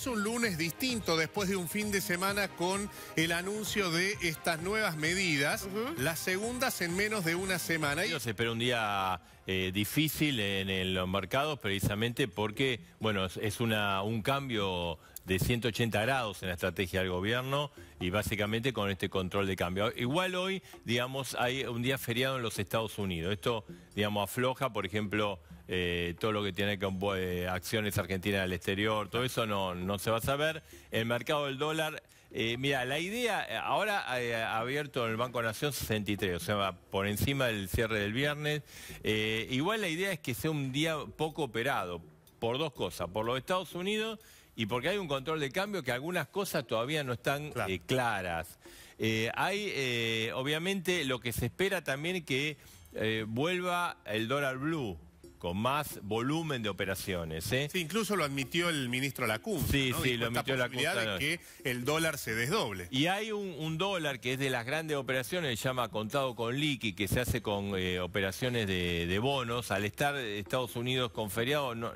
Es un lunes distinto después de un fin de semana con el anuncio de estas nuevas medidas, las segundas en menos de una semana. Yo se un día eh, difícil en, los mercados precisamente porque, bueno, es, es una, un cambio de 180 grados en la estrategia del gobierno y básicamente con este control de cambio. Igual hoy, digamos, hay un día feriado en los Estados Unidos. Esto, digamos, afloja, por ejemplo, eh, todo lo que tiene que con eh, acciones argentinas al exterior, todo eso no, no se va a saber. El mercado del dólar... Eh, mira, la idea, ahora ha abierto el Banco Nación 63, o sea, va por encima del cierre del viernes. igual la idea es que sea un día poco operado, por dos cosas, por los Estados Unidos y porque hay un control de cambio que algunas cosas todavía no están eh, claras. Eh, hay, eh, obviamente, lo que se espera también que vuelva el dólar blue, con más volumen de operaciones. ¿eh? incluso lo admitió el ministro Lacunza. Sí, sí, lo admitió De que el dólar se desdoble. Y hay un, dólar que es de las grandes operaciones, se llama contado con liqui, que se hace con eh, operaciones de, bonos. Al estar Estados Unidos con feriado no,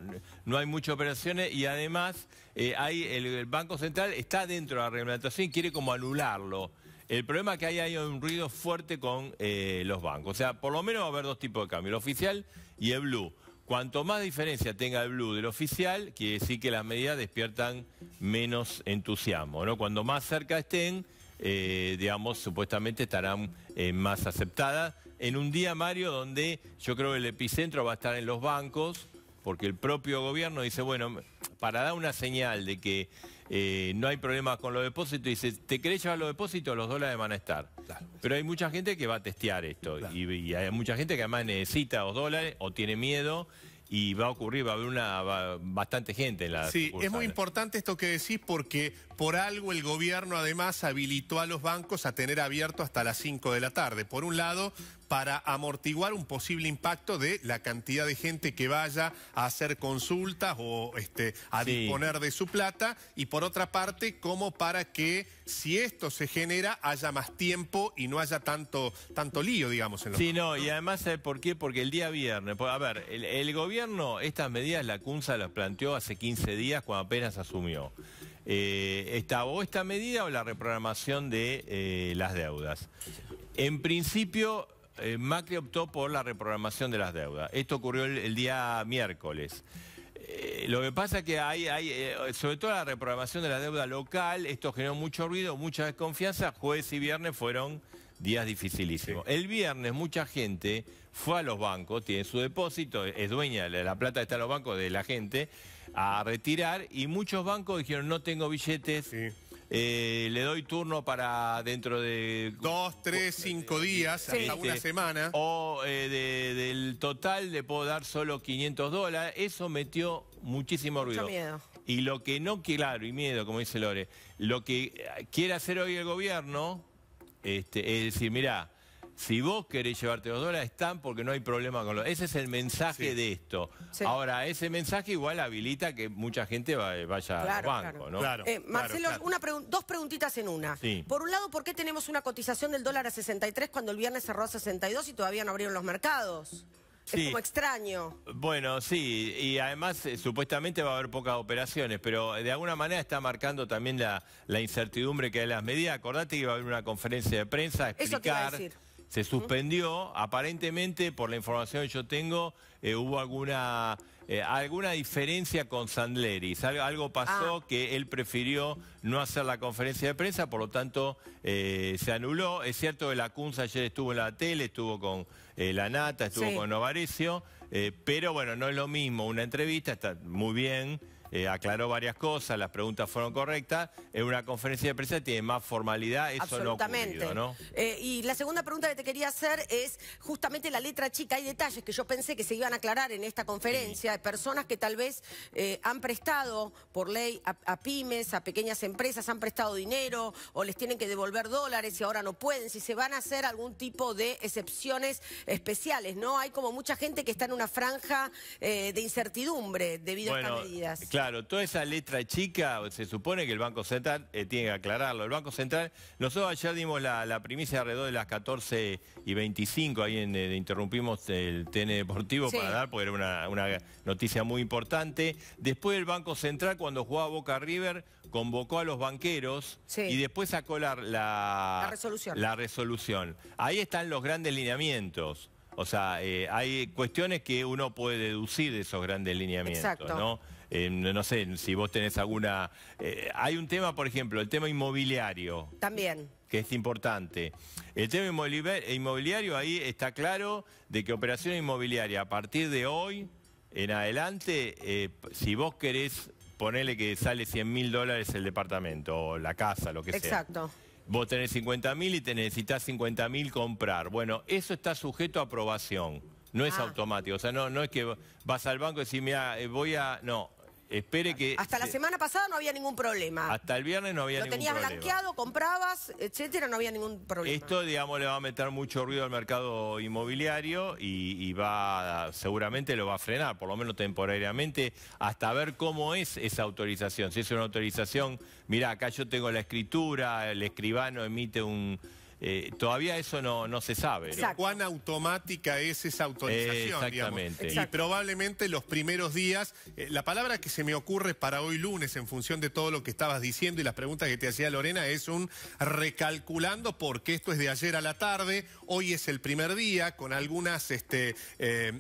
no hay muchas operaciones y además eh, hay el, el Banco Central está dentro de la reglamentación y quiere como anularlo. El problema es que ahí hay un ruido fuerte con eh, los bancos. O sea, por lo menos va a haber dos tipos de cambio, el oficial y el blue. Cuanto más diferencia tenga el blue del oficial, quiere decir que las medidas despiertan menos entusiasmo. ¿no? Cuando más cerca estén, eh, digamos, supuestamente estarán eh, más aceptadas. En un día, Mario, donde yo creo que el epicentro va a estar en los bancos, porque el propio gobierno dice, bueno, para dar una señal de que eh, no hay problemas con los depósitos, dice, ¿te querés llevar los depósitos? Los dólares van a estar. Pero hay mucha gente que va a testear esto y, y, hay mucha gente que además necesita los dólares o tiene miedo y va a ocurrir, va a haber una bastante gente en la Sí, es muy importante esto que decís porque por algo el gobierno además habilitó a los bancos a tener abierto hasta las 5 de la tarde. Por un lado, para amortiguar un posible impacto de la cantidad de gente que vaya a hacer consultas o este, a disponer de su plata y por otra parte, como para que si esto se genera, haya más tiempo y no haya tanto, tanto lío, digamos. En los sí, no, y además, por qué? Porque el día viernes, pues, a ver, el, gobierno, estas medidas la CUNSA las planteó hace 15 días cuando apenas asumió. Eh, esta, o esta medida o la reprogramación de eh, las deudas. En principio, eh, Macri optó por la reprogramación de las deudas. Esto ocurrió el día miércoles. Eh, lo que pasa es que hay, hay eh, sobre todo la reprogramación de la deuda local, esto generó mucho ruido, mucha desconfianza, jueves y viernes fueron días dificilísimos. El viernes mucha gente fue a los bancos, tiene su depósito, es dueña, de la plata está en los bancos de la gente, a retirar y muchos bancos dijeron no tengo billetes. Eh, le doy turno para dentro de... Dos, tres, cinco días, hasta una este, semana. O eh, del total le puedo dar solo 500 dólares. Eso metió muchísimo ruido. Mucho miedo. Y lo que no, claro, y miedo, como dice Lore, lo que eh, quiere hacer hoy el gobierno este, es decir, mirá, si vos querés llevarte los dólares, están porque no hay problema con los... Ese es el mensaje de esto. Ahora, ese mensaje igual habilita que mucha gente vaya al banco, ¿no? Eh, Marcelo, una dos preguntitas en una. Por un lado, ¿por qué tenemos una cotización del dólar a 63 cuando el viernes cerró a 62 y todavía no abrieron los mercados? Es como extraño. Bueno, sí, y además eh, supuestamente va a haber pocas operaciones, pero de alguna manera está marcando también la, incertidumbre que hay en las medidas. Acordate que va a haber una conferencia de prensa a explicar Eso te iba a decir se suspendió, aparentemente, por la información que yo tengo, eh, hubo alguna, eh, alguna diferencia con Sandleris. Algo, algo pasó ah. que él prefirió no hacer la conferencia de prensa, por lo tanto, eh, se anuló. Es cierto que la Kunza ayer estuvo en la tele, estuvo con La Nata, estuvo con Novarecio, pero bueno, no es lo mismo una entrevista, está muy bien eh, aclaró varias cosas, las preguntas fueron correctas. En una conferencia de prensa tiene más formalidad, eso Absolutamente. no eh, y la segunda pregunta que te quería hacer es justamente la letra chica. Hay detalles que yo pensé que se iban a aclarar en esta conferencia, de personas que tal vez eh, han prestado por ley a, pymes, a pequeñas empresas, han prestado dinero o les tienen que devolver dólares y ahora no pueden, si se van a hacer algún tipo de excepciones especiales, ¿no? Hay como mucha gente que está en una franja de incertidumbre debido a estas medidas. Claro. Claro, toda esa letra chica, se supone que el Banco Central eh, tiene que aclararlo. El Banco Central, nosotros ayer dimos la, primicia alrededor de las 14 y 25, ahí en, eh, interrumpimos el TN Deportivo para dar, porque era una, noticia muy importante. Después el Banco Central, cuando jugaba Boca River, convocó a los banqueros y después sacó la, la resolución. Ahí están los grandes lineamientos. O sea, eh, hay cuestiones que uno puede deducir de esos grandes lineamientos, Exacto. ¿no? Eh, sé, si vos tenés alguna... Eh, hay un tema, por ejemplo, el tema inmobiliario. También. Que es importante. El tema inmobiliario, ahí está claro de que operación inmobiliaria, a partir de hoy en adelante, si vos querés ponerle que sale 100 mil dólares el departamento o la casa, lo que sea. Exacto Vos tenés 50.000 y te necesitas 50.000 comprar. Bueno, eso está sujeto a aprobación. No es ah. automático. O sea, no, no es que vas al banco y decís, mira, eh, voy a... No, espere que... Hasta la semana pasada no había ningún problema. Hasta el viernes no había ningún problema. Lo tenías blanqueado, comprabas, etcétera, no había ningún problema. Esto, digamos, le va a meter mucho ruido al mercado inmobiliario y, va, seguramente lo va a frenar, por lo menos temporariamente, hasta ver cómo es esa autorización. Si es una autorización, mira, acá yo tengo la escritura, el escribano emite un eh, todavía eso no, no se sabe. ¿Cuán automática es esa autorización? Eh, exactamente. Y probablemente los primeros días, eh, la palabra que se me ocurre para hoy lunes en función de todo lo que estabas diciendo y las preguntas que te hacía Lorena es un recalculando porque esto es de ayer a la tarde, hoy es el primer día con algunas este,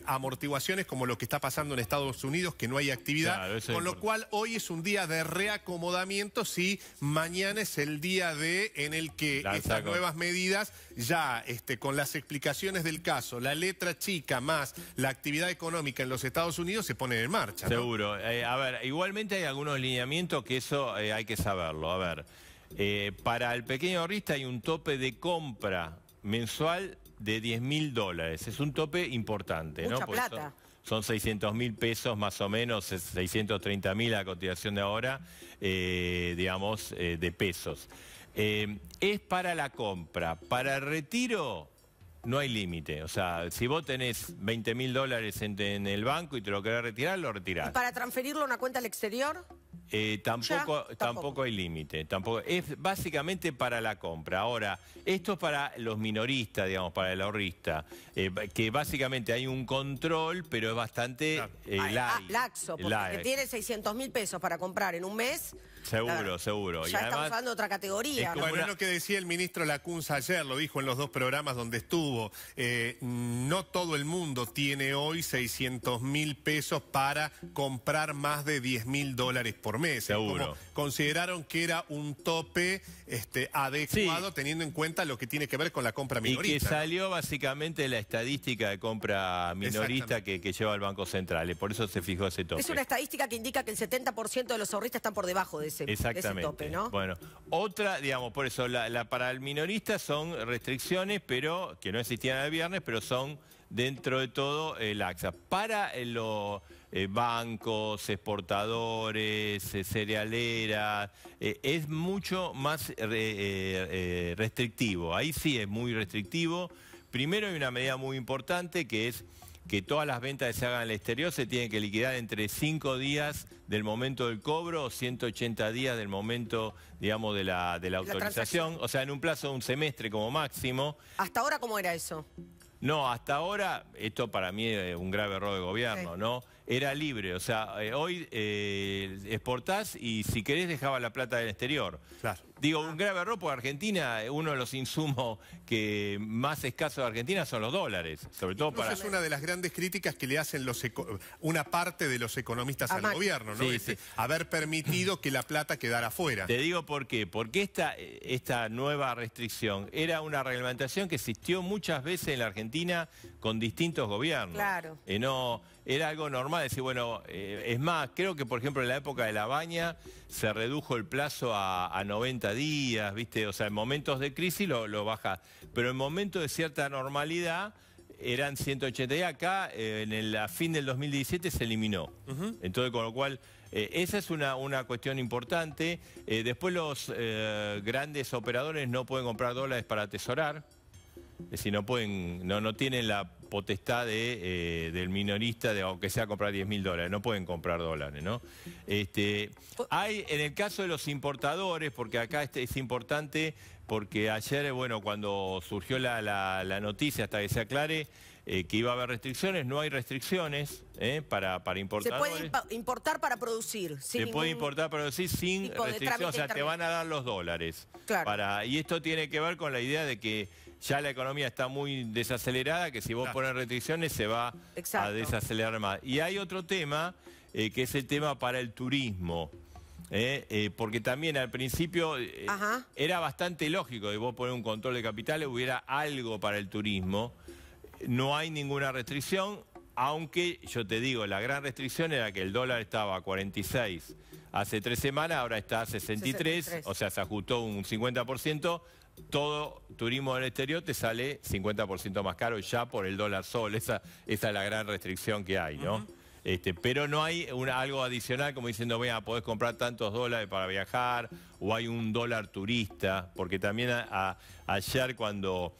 amortiguaciones como lo que está pasando en Estados Unidos, que no hay actividad, con lo cual hoy es un día de reacomodamiento si mañana es el día de en el que nuevas medidas ya este, con las explicaciones del caso, la letra chica más la actividad económica en los Estados Unidos se ponen en marcha. Seguro. Eh, a ver, igualmente hay algunos lineamientos que eso eh, hay que saberlo. A ver, eh, para el pequeño ahorrista hay un tope de compra mensual de 10 mil dólares. Es un tope importante, Mucha ¿no? Plata. son, 600 mil pesos más o menos, 630 mil a continuación de ahora, digamos, de pesos. Eh, es para la compra. Para el retiro no hay límite. O sea, si vos tenés 20 mil dólares en, en, el banco y te lo querés retirar, lo retirás. ¿Y para transferirlo a una cuenta al exterior? Eh, tampoco, tampoco, hay límite. Tampoco. Es básicamente para la compra. Ahora, esto es para los minoristas, digamos, para el ahorrista, eh, que básicamente hay un control, pero es bastante eh, ah, laxo, porque que tiene 600 mil pesos para comprar en un mes. Seguro, seguro. Ya estamos hablando otra categoría. Bueno, lo que decía el ministro Lacunza ayer, lo dijo en los dos programas donde estuvo. no todo el mundo tiene hoy 600 mil pesos para comprar más de 10 mil dólares por mes consideraron que era un tope este, adecuado teniendo en cuenta lo que tiene que ver con la compra minorista. Y que salió básicamente la estadística de compra minorista que, lleva el Banco Central. Eh, por eso se fijó ese tope. Es una estadística que indica que el 70% de los ahorristas están por debajo de ese, tope, ¿no? Bueno, otra, digamos, por eso para el minorista son restricciones, pero que no existían el viernes, pero son dentro de todo el AXA. Para lo eh, bancos, exportadores, cerealera, eh, cerealeras, eh, es mucho más restrictivo. Ahí sí es muy restrictivo. Primero hay una medida muy importante que es que todas las ventas que se hagan al exterior se tienen que liquidar entre 5 días del momento del cobro o 180 días del momento, digamos, de la, de la autorización. o sea, en un plazo de un semestre como máximo. ¿Hasta ahora cómo era eso? No, hasta ahora, esto para mí es un grave error de gobierno, ¿no? era libre. O sea, eh, hoy eh, exportás y si querés dejaba la plata del exterior. Digo, un grave error porque Argentina, eh, uno de los insumos que más escasos de Argentina son los dólares. Sobre todo para. Esa Es una de las grandes críticas que le hacen una parte de los economistas al gobierno, ¿no? Este, haber permitido que la plata quedara fuera. Te digo por qué. Porque esta, nueva restricción era una reglamentación que existió muchas veces en la Argentina con distintos gobiernos. Claro. no era algo normal decir, bueno, eh, es más, creo que por ejemplo en la época de la baña se redujo el plazo a, 90 días, ¿viste? O sea, en momentos de crisis lo, lo baja, pero en momentos de cierta normalidad eran 180 y acá eh, en el, fin del 2017 se eliminó. Entonces, con lo cual, eh, esa es una, una cuestión importante. después los grandes operadores no pueden comprar dólares para atesorar. Es decir, no pueden, no, no tienen la potestad de, eh, del minorista de aunque sea comprar 10 mil dólares, no pueden comprar dólares, ¿no? Este, hay, en el caso de los importadores, porque acá este es importante, porque ayer, bueno, cuando surgió la, noticia, hasta que se aclare, eh, que iba a haber restricciones, no hay restricciones ¿eh? para, para importadores. Se puede importar para producir. se puede importar para producir sin restricciones o sea, te van a dar los dólares. Para, y esto tiene que ver con la idea de que ya la economía está muy desacelerada, que si vos pones restricciones se va a desacelerar más. Y hay otro tema, eh, que es el tema para el turismo. Eh, eh, porque también al principio era bastante lógico de vos poner un control de capitales, hubiera algo para el turismo. No hay ninguna restricción, aunque yo te digo, la gran restricción era que el dólar estaba a 46 hace tres semanas, ahora está a 63. o sea, se ajustó un 50%, todo turismo del exterior te sale 50% más caro ya por el dólar sol. Esa, es la gran restricción que hay, ¿no? Este, pero no hay algo adicional como diciendo, vea, podés comprar tantos dólares para viajar, o hay un dólar turista, porque también ayer cuando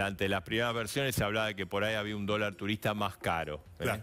ante las primeras versiones se hablaba de que por ahí había un dólar turista más caro. ¿eh?